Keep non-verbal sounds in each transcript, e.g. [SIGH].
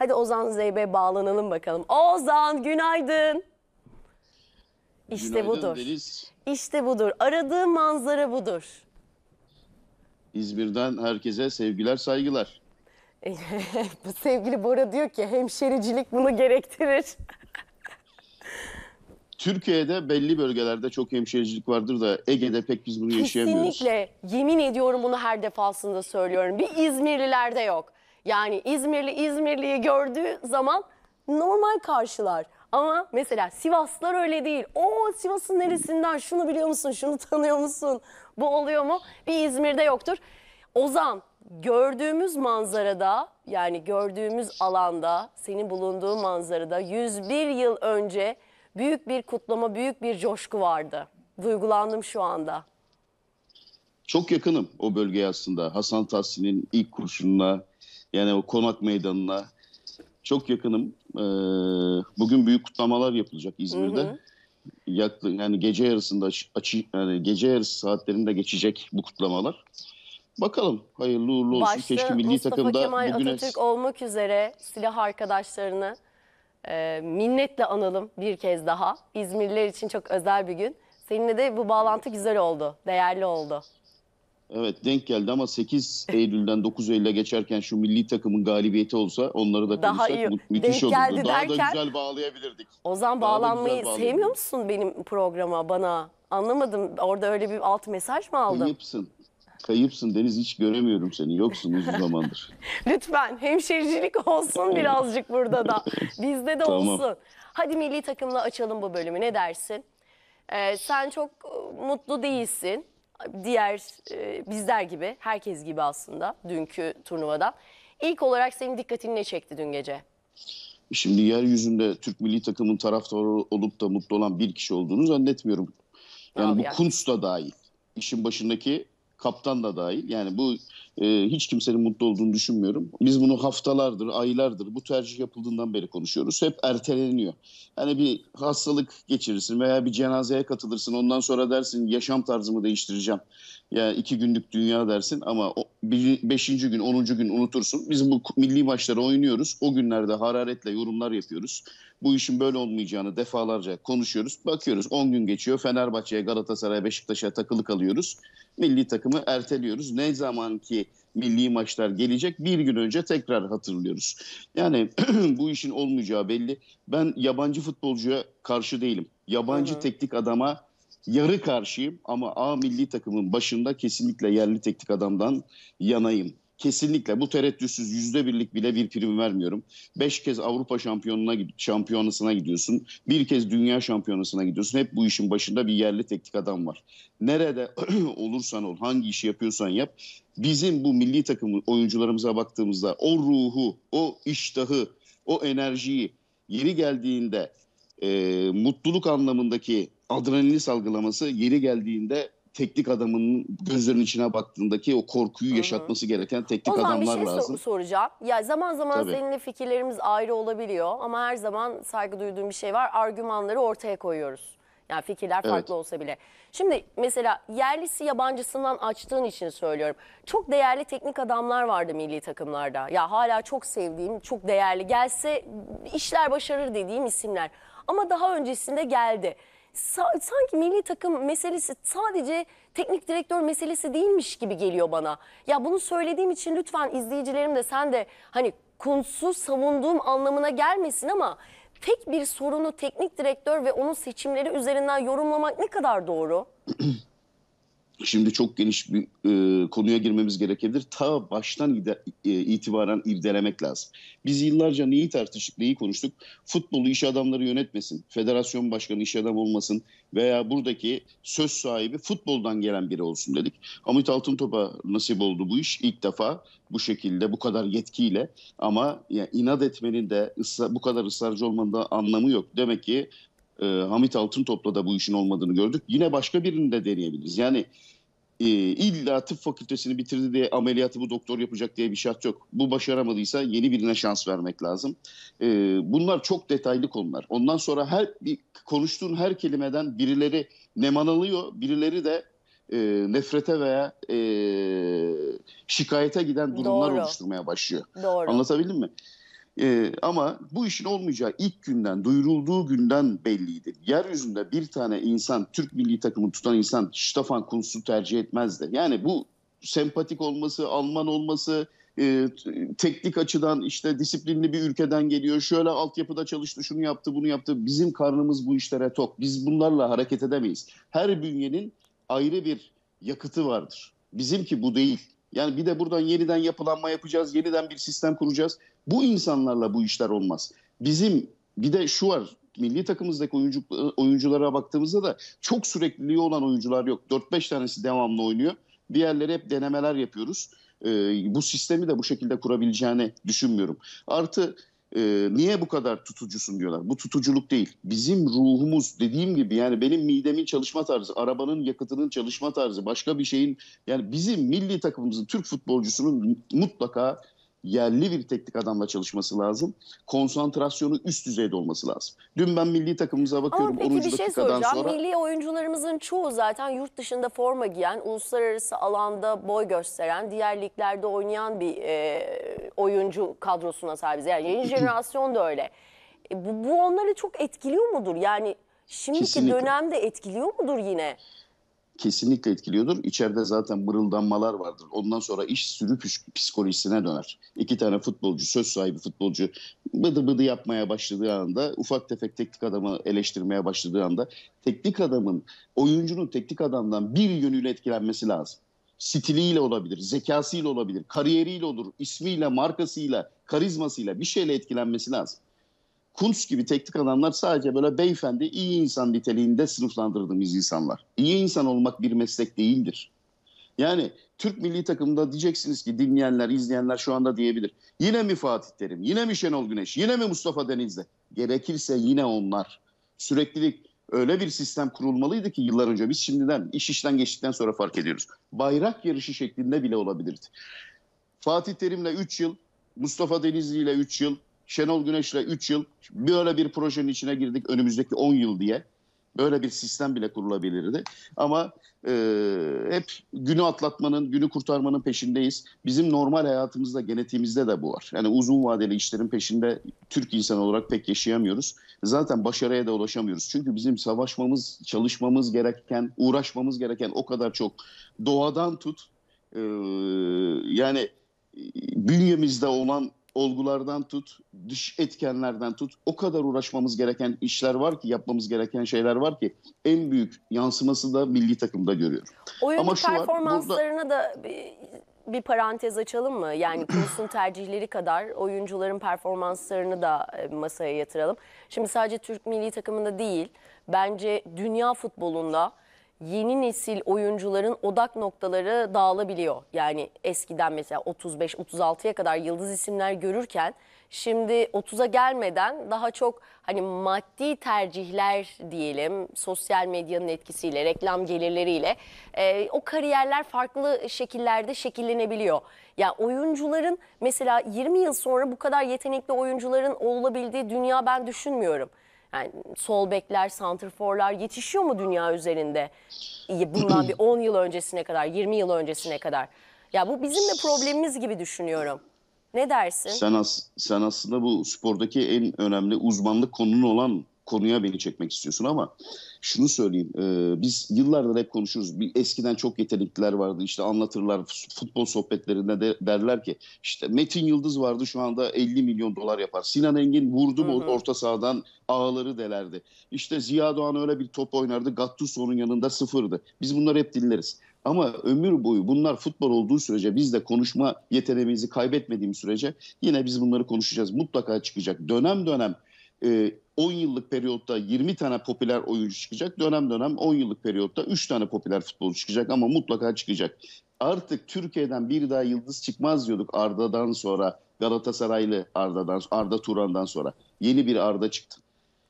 Hadi Ozan Zeyb'e bağlanalım bakalım. Ozan günaydın. İşte günaydın budur. Deniz. İşte budur. Aradığım manzara budur. İzmir'den herkese sevgiler, saygılar. [LAUGHS] Sevgili Bora diyor ki hemşericilik bunu gerektirir. [LAUGHS] Türkiye'de belli bölgelerde çok hemşericilik vardır da Ege'de pek biz bunu Kesinlikle. yaşayamıyoruz. Kesinlikle. Yemin ediyorum bunu her defasında söylüyorum. Bir İzmirlilerde yok. Yani İzmirli İzmirli'yi gördüğü zaman normal karşılar. Ama mesela Sivaslar öyle değil. O Sivas'ın neresinden şunu biliyor musun, şunu [LAUGHS] tanıyor musun, bu oluyor mu? Bir İzmir'de yoktur. Ozan gördüğümüz manzarada yani gördüğümüz alanda senin bulunduğu manzarada 101 yıl önce büyük bir kutlama, büyük bir coşku vardı. Duygulandım şu anda. Çok yakınım o bölgeye aslında. Hasan Tahsin'in ilk kurşununa yani o konak meydanına çok yakınım. E, bugün büyük kutlamalar yapılacak İzmir'de. Hı Yaklı, yani gece yarısında açı, yani gece yarısı saatlerinde geçecek bu kutlamalar. Bakalım hayırlı uğurlu olsun. Başta Keşke milli Mustafa takımda Kemal bugüne... Atatürk olmak üzere silah arkadaşlarını e, minnetle analım bir kez daha. İzmirliler için çok özel bir gün. Seninle de bu bağlantı güzel oldu, değerli oldu. Evet denk geldi ama 8 [LAUGHS] Eylül'den 9 Eylül'e geçerken şu milli takımın galibiyeti olsa onları da Daha konuşsak iyi. müthiş Denk olurdu. geldi Daha da güzel bağlayabilirdik. Ozan Daha bağlanmayı sevmiyor musun benim programa bana? Anlamadım. Orada öyle bir alt mesaj mı aldın? Kayıpsın. Kayıpsın Deniz hiç göremiyorum seni. Yoksun uzun [LAUGHS] zamandır. Lütfen hemşericilik olsun birazcık burada da. [LAUGHS] Bizde de Tamam. olsun. Hadi milli takımla açalım bu bölümü. Ne dersin? Ee, sen çok ıı, mutlu değilsin diğer e, bizler gibi, herkes gibi aslında dünkü turnuvada. İlk olarak senin dikkatini ne çekti dün gece? Şimdi yeryüzünde Türk milli takımın taraftarı olup da mutlu olan bir kişi olduğunu zannetmiyorum. Yani Abi bu yani. Kunst da dahil. İşin başındaki kaptan da dahil. Yani bu e, hiç kimsenin mutlu olduğunu düşünmüyorum. Biz bunu haftalardır, aylardır bu tercih yapıldığından beri konuşuyoruz. Hep erteleniyor. Yani bir hastalık geçirirsin veya bir cenazeye katılırsın. Ondan sonra dersin yaşam tarzımı değiştireceğim. Ya yani iki günlük dünya dersin ama o, beşinci gün, onuncu gün unutursun. Biz bu milli maçları oynuyoruz. O günlerde hararetle yorumlar yapıyoruz. Bu işin böyle olmayacağını defalarca konuşuyoruz. Bakıyoruz 10 gün geçiyor. Fenerbahçe'ye, Galatasaray'a, Beşiktaş'a takılı kalıyoruz. Milli takımı erteliyoruz. Ne zaman ki milli maçlar gelecek bir gün önce tekrar hatırlıyoruz. Yani [CLEARS THROAT] bu işin olmayacağı belli. Ben yabancı futbolcuya karşı değilim. Yabancı Hı-hı. teknik adama yarı karşıyım ama A milli takımın başında kesinlikle yerli teknik adamdan yanayım. Kesinlikle bu tereddütsüz yüzde birlik bile bir prim vermiyorum. Beş kez Avrupa şampiyonuna şampiyonasına gidiyorsun. Bir kez dünya şampiyonasına gidiyorsun. Hep bu işin başında bir yerli teknik adam var. Nerede [CLEARS THROAT] olursan ol, hangi işi yapıyorsan yap. Bizim bu milli takım oyuncularımıza baktığımızda o ruhu, o iştahı, o enerjiyi yeri geldiğinde e, mutluluk anlamındaki adrenalin salgılaması yeri geldiğinde teknik adamın gözlerinin içine baktığındaki o korkuyu yaşatması gereken teknik Ozan, adamlar bir şey lazım. soracağım. Ya zaman zaman Tabii. seninle fikirlerimiz ayrı olabiliyor ama her zaman saygı duyduğum bir şey var. Argümanları ortaya koyuyoruz. Yani fikirler farklı evet. olsa bile. Şimdi mesela yerlisi yabancısından açtığın için söylüyorum. Çok değerli teknik adamlar vardı milli takımlarda. Ya hala çok sevdiğim, çok değerli gelse işler başarır dediğim isimler. Ama daha öncesinde geldi sanki milli takım meselesi sadece teknik direktör meselesi değilmiş gibi geliyor bana. Ya bunu söylediğim için lütfen izleyicilerim de sen de hani Kuntz'u savunduğum anlamına gelmesin ama tek bir sorunu teknik direktör ve onun seçimleri üzerinden yorumlamak ne kadar doğru? [CLEARS THROAT] Şimdi çok geniş bir e, konuya girmemiz gerekebilir. Ta baştan ide, e, itibaren irdelemek lazım. Biz yıllarca neyi tartıştık, neyi konuştuk? Futbolu iş adamları yönetmesin, federasyon başkanı iş adam olmasın veya buradaki söz sahibi futboldan gelen biri olsun dedik. Hamit Altıntop'a nasip oldu bu iş ilk defa bu şekilde, bu kadar yetkiyle ama yani inat etmenin de ısrar, bu kadar ısrarcı olmanın da anlamı yok. Demek ki e, Hamit Altıntop'la da bu işin olmadığını gördük. Yine başka birini de deneyebiliriz. Yani e, illa tıp fakültesini bitirdi diye ameliyatı bu doktor yapacak diye bir şart yok. Bu başaramadıysa yeni birine şans vermek lazım. E, bunlar çok detaylı konular. Ondan sonra her bir, konuştuğun her kelimeden birileri neman alıyor, birileri de e, nefrete veya e, şikayete giden durumlar Doğru. oluşturmaya başlıyor. Doğru. Anlatabildim mi? E, ama bu işin olmayacağı ilk günden, duyurulduğu günden belliydi. Yeryüzünde bir tane insan, Türk milli takımı tutan insan Stefan Kuntz'u tercih etmezdi. Yani bu sempatik olması, Alman olması, e, teknik açıdan işte disiplinli bir ülkeden geliyor. Şöyle altyapıda çalıştı, şunu yaptı, bunu yaptı. Bizim karnımız bu işlere tok. Biz bunlarla hareket edemeyiz. Her bünyenin ayrı bir yakıtı vardır. Bizimki bu değil. Yani bir de buradan yeniden yapılanma yapacağız, yeniden bir sistem kuracağız. Bu insanlarla bu işler olmaz. Bizim bir de şu var milli takımımızdaki oyuncu, oyunculara baktığımızda da çok sürekliliği olan oyuncular yok. 4-5 tanesi devamlı oynuyor. Diğerleri hep denemeler yapıyoruz. Ee, bu sistemi de bu şekilde kurabileceğini düşünmüyorum. Artı e, niye bu kadar tutucusun diyorlar. Bu tutuculuk değil. Bizim ruhumuz dediğim gibi yani benim midemin çalışma tarzı, arabanın yakıtının çalışma tarzı, başka bir şeyin yani bizim milli takımımızın Türk futbolcusunun mutlaka yerli bir teknik adamla çalışması lazım. Konsantrasyonu üst düzeyde olması lazım. Dün ben milli takımımıza bakıyorum. Ama peki bir şey soracağım. Sonra... Milli oyuncularımızın çoğu zaten yurt dışında forma giyen, uluslararası alanda boy gösteren, diğer liglerde oynayan bir e, oyuncu kadrosuna sahibiz. Yani yeni [CLEARS THROAT] jenerasyon da öyle. E, bu, bu onları çok etkiliyor mudur? Yani şimdiki Kesinlikle. dönemde etkiliyor mudur yine? kesinlikle etkiliyordur. İçeride zaten mırıldanmalar vardır. Ondan sonra iş sürü psikolojisine döner. İki tane futbolcu, söz sahibi futbolcu bıdı bıdı yapmaya başladığı anda, ufak tefek teknik adamı eleştirmeye başladığı anda teknik adamın, oyuncunun teknik adamdan bir yönüyle etkilenmesi lazım. Stiliyle olabilir, zekasıyla olabilir, kariyeriyle olur, ismiyle, markasıyla, karizmasıyla bir şeyle etkilenmesi lazım. Kuntz gibi teknik adamlar sadece böyle beyefendi iyi insan niteliğinde sınıflandırdığımız insanlar. İyi insan olmak bir meslek değildir. Yani Türk milli takımda diyeceksiniz ki dinleyenler, izleyenler şu anda diyebilir. Yine mi Fatih Terim, yine mi Şenol Güneş, yine mi Mustafa Denizli? Gerekirse yine onlar. Süreklilik öyle bir sistem kurulmalıydı ki yıllar önce biz şimdiden iş işten geçtikten sonra fark ediyoruz. Bayrak yarışı şeklinde bile olabilirdi. Fatih Terim'le 3 yıl, Mustafa Denizli ile 3 yıl, Şenol Güneş'le 3 yıl böyle bir projenin içine girdik önümüzdeki 10 yıl diye. Böyle bir sistem bile kurulabilirdi. Ama e, hep günü atlatmanın, günü kurtarmanın peşindeyiz. Bizim normal hayatımızda, genetiğimizde de bu var. Yani uzun vadeli işlerin peşinde Türk insanı olarak pek yaşayamıyoruz. Zaten başarıya da ulaşamıyoruz. Çünkü bizim savaşmamız, çalışmamız gereken, uğraşmamız gereken o kadar çok. Doğadan tut, e, yani bünyemizde olan olgulardan tut, dış etkenlerden tut. O kadar uğraşmamız gereken işler var ki, yapmamız gereken şeyler var ki en büyük yansıması da milli takımda görüyorum. Oyuncu Ama şu performanslarına var, da bir, bir parantez açalım mı? Yani kursun [CLEARS THROAT] tercihleri kadar oyuncuların performanslarını da e, masaya yatıralım. Şimdi sadece Türk milli takımında değil, bence dünya futbolunda yeni nesil oyuncuların odak noktaları dağılabiliyor. Yani eskiden mesela 35-36'ya kadar yıldız isimler görürken şimdi 30'a gelmeden daha çok hani maddi tercihler diyelim sosyal medyanın etkisiyle, reklam gelirleriyle e, o kariyerler farklı şekillerde şekillenebiliyor. Ya yani oyuncuların mesela 20 yıl sonra bu kadar yetenekli oyuncuların olabildiği dünya ben düşünmüyorum. Yani sol bekler, santrforlar yetişiyor mu dünya üzerinde? Bundan bir 10 yıl öncesine kadar, 20 yıl öncesine kadar. Ya bu bizim de problemimiz gibi düşünüyorum. Ne dersin? Sen, as sen aslında bu spordaki en önemli uzmanlık konun olan konuya beni çekmek istiyorsun ama şunu söyleyeyim. E, biz yıllardır hep konuşuruz. Bir, eskiden çok yetenekliler vardı. İşte anlatırlar futbol sohbetlerinde de derler ki işte Metin Yıldız vardı şu anda 50 milyon dolar yapar. Sinan Engin vurdu mu orta sahadan ağları delerdi. İşte Ziya Doğan öyle bir top oynardı. Gattuso'nun yanında sıfırdı. Biz bunları hep dinleriz. Ama ömür boyu bunlar futbol olduğu sürece biz de konuşma yeteneğimizi kaybetmediğimiz sürece yine biz bunları konuşacağız. Mutlaka çıkacak. Dönem dönem e, 10 yıllık periyotta 20 tane popüler oyuncu çıkacak. Dönem dönem 10 yıllık periyotta 3 tane popüler futbolcu çıkacak ama mutlaka çıkacak. Artık Türkiye'den bir daha yıldız çıkmaz diyorduk Arda'dan sonra. Galatasaraylı Arda'dan, Arda Turan'dan sonra. Yeni bir Arda çıktı.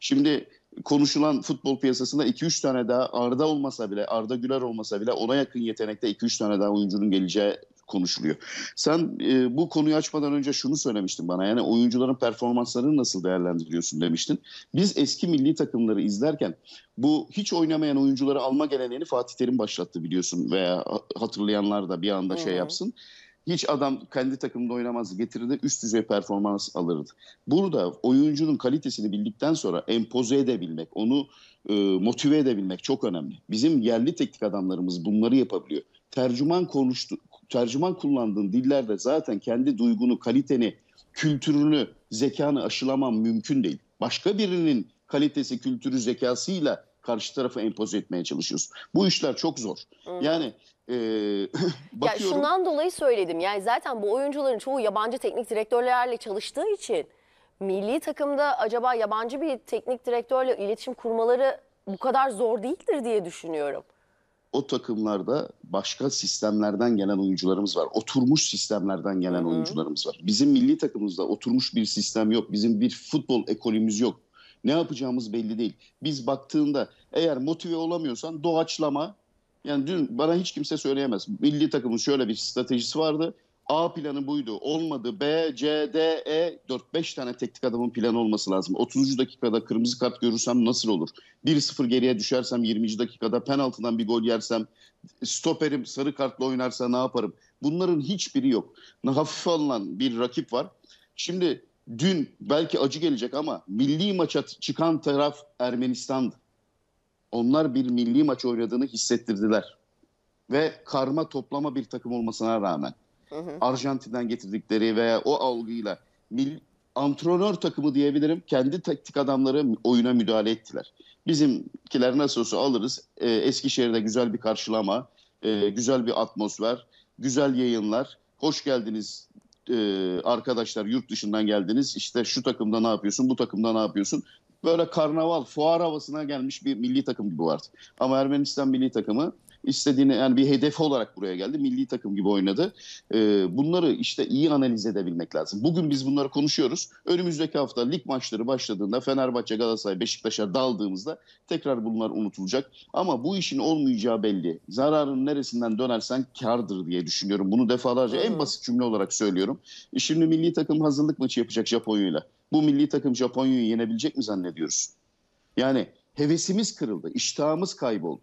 Şimdi konuşulan futbol piyasasında 2-3 tane daha Arda olmasa bile, Arda Güler olmasa bile ona yakın yetenekte 2-3 tane daha oyuncunun geleceği konuşuluyor. Sen e, bu konuyu açmadan önce şunu söylemiştin bana. Yani oyuncuların performanslarını nasıl değerlendiriyorsun demiştin. Biz eski milli takımları izlerken bu hiç oynamayan oyuncuları alma geleneğini Fatih Terim başlattı biliyorsun veya hatırlayanlar da bir anda şey yapsın. Hiç adam kendi takımında oynamaz getirirdi üst düzey performans alırdı. Burada oyuncunun kalitesini bildikten sonra empoze edebilmek, onu e, motive edebilmek çok önemli. Bizim yerli teknik adamlarımız bunları yapabiliyor. Tercüman konuştu, tercüman kullandığın dillerde zaten kendi duygunu, kaliteni, kültürünü, zekanı aşılaman mümkün değil. Başka birinin kalitesi, kültürü, zekasıyla karşı tarafı empoze etmeye çalışıyorsun. Bu işler çok zor. Yani e, [LAUGHS] bakıyorum. Ya şundan dolayı söyledim. Yani zaten bu oyuncuların çoğu yabancı teknik direktörlerle çalıştığı için milli takımda acaba yabancı bir teknik direktörle iletişim kurmaları bu kadar zor değildir diye düşünüyorum o takımlarda başka sistemlerden gelen oyuncularımız var. Oturmuş sistemlerden gelen Hı-hı. oyuncularımız var. Bizim milli takımımızda oturmuş bir sistem yok. Bizim bir futbol ekolümüz yok. Ne yapacağımız belli değil. Biz baktığında eğer motive olamıyorsan doğaçlama yani dün bana hiç kimse söyleyemez. Milli takımın şöyle bir stratejisi vardı. A planı buydu. Olmadı. B, C, D, E 4-5 tane teknik adamın planı olması lazım. 30. dakikada kırmızı kart görürsem nasıl olur? 1-0 geriye düşersem 20. dakikada penaltıdan bir gol yersem stoperim sarı kartla oynarsa ne yaparım? Bunların hiçbiri yok. Hafife alınan bir rakip var. Şimdi dün belki acı gelecek ama milli maça çıkan taraf Ermenistan'dı. Onlar bir milli maç oynadığını hissettirdiler. Ve karma toplama bir takım olmasına rağmen. Arjantin'den getirdikleri veya o algıyla mil, antrenör takımı diyebilirim. Kendi taktik adamları oyuna müdahale ettiler. Bizimkiler nasıl olsa alırız. E, Eskişehir'de güzel bir karşılama, e, güzel bir atmosfer, güzel yayınlar. Hoş geldiniz e, arkadaşlar yurt dışından geldiniz. İşte şu takımda ne yapıyorsun, bu takımda ne yapıyorsun? Böyle karnaval, fuar havasına gelmiş bir milli takım gibi vardı. Ama Ermenistan milli takımı istediğini yani bir hedef olarak buraya geldi. Milli takım gibi oynadı. Ee, bunları işte iyi analiz edebilmek lazım. Bugün biz bunları konuşuyoruz. Önümüzdeki hafta lig maçları başladığında Fenerbahçe, Galatasaray, Beşiktaş'a daldığımızda tekrar bunlar unutulacak. Ama bu işin olmayacağı belli. Zararın neresinden dönersen kardır diye düşünüyorum. Bunu defalarca en basit cümle olarak söylüyorum. E şimdi milli takım hazırlık maçı yapacak Japonya'yla. Bu milli takım Japonya'yı yenebilecek mi zannediyoruz? Yani hevesimiz kırıldı, iştahımız kayboldu.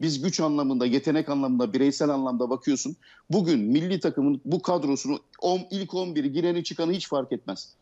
Biz güç anlamında, yetenek anlamında, bireysel anlamda bakıyorsun. Bugün milli takımın bu kadrosunu on, ilk 11 gireni çıkanı hiç fark etmez.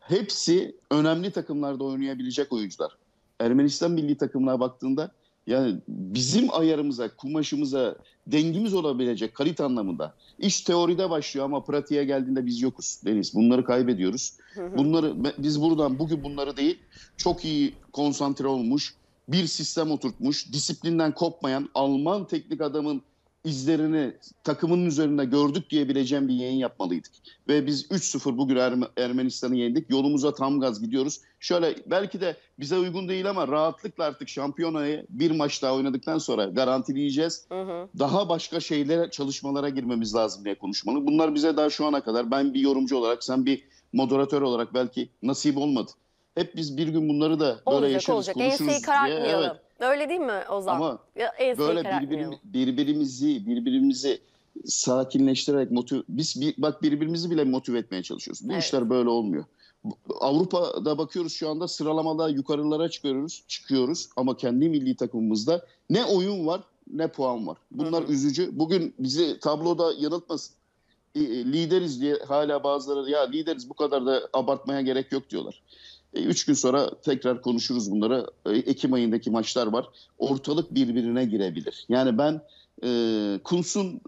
Hepsi önemli takımlarda oynayabilecek oyuncular. Ermenistan milli takımına baktığında yani bizim ayarımıza, kumaşımıza dengimiz olabilecek kalit anlamında. İş teoride başlıyor ama pratiğe geldiğinde biz yokuz Deniz. Bunları kaybediyoruz. Bunları biz buradan bugün bunları değil çok iyi konsantre olmuş, bir sistem oturtmuş, disiplinden kopmayan Alman teknik adamın izlerini takımının üzerinde gördük diyebileceğim bir yayın yapmalıydık. Ve biz 3-0 bugün Erme, Ermenistan'ı yendik. Yolumuza tam gaz gidiyoruz. Şöyle belki de bize uygun değil ama rahatlıkla artık şampiyonayı bir maç daha oynadıktan sonra garantileyeceğiz. Hı hı. Daha başka şeylere, çalışmalara girmemiz lazım diye konuşmalı. Bunlar bize daha şu ana kadar ben bir yorumcu olarak, sen bir moderatör olarak belki nasip olmadı. Hep biz bir gün bunları da böyle olacak, yaşarız, olacak. konuşuruz Enseyi diye. Evet. Öyle değil mi Ozan? Ama Enseyi böyle birbirim, birbirimizi, birbirimizi sakinleştirerek motive... Biz bir, bak birbirimizi bile motive etmeye çalışıyoruz. Bu evet. işler böyle olmuyor. Avrupa'da bakıyoruz şu anda sıralamada yukarılara çıkıyoruz, çıkıyoruz ama kendi milli takımımızda ne oyun var ne puan var. Bunlar hı hı. üzücü. Bugün bizi tabloda yanıltmasın. E, lideriz diye hala bazıları ya lideriz bu kadar da abartmaya gerek yok diyorlar. E, üç gün sonra tekrar konuşuruz bunları. E, Ekim ayındaki maçlar var. Ortalık birbirine girebilir. Yani ben e, Kuntz'un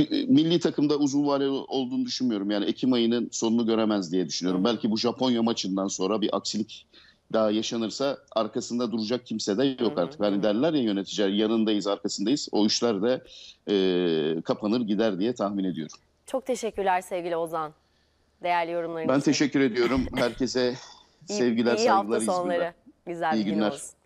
e, milli takımda uzun vadeli olduğunu düşünmüyorum. Yani Ekim ayının sonunu göremez diye düşünüyorum. Belki bu Japonya maçından sonra bir aksilik daha yaşanırsa arkasında duracak kimse de yok artık. Hani derler ya yöneticiler yanındayız arkasındayız. O işler de e, kapanır gider diye tahmin ediyorum. Çok teşekkürler sevgili Ozan değerli yorumlarınız Ben teşekkür ediyorum. Herkese [LAUGHS] sevgiler, iyi, iyi saygılar, hafta sonları. Güzel iyi günler. Olsun.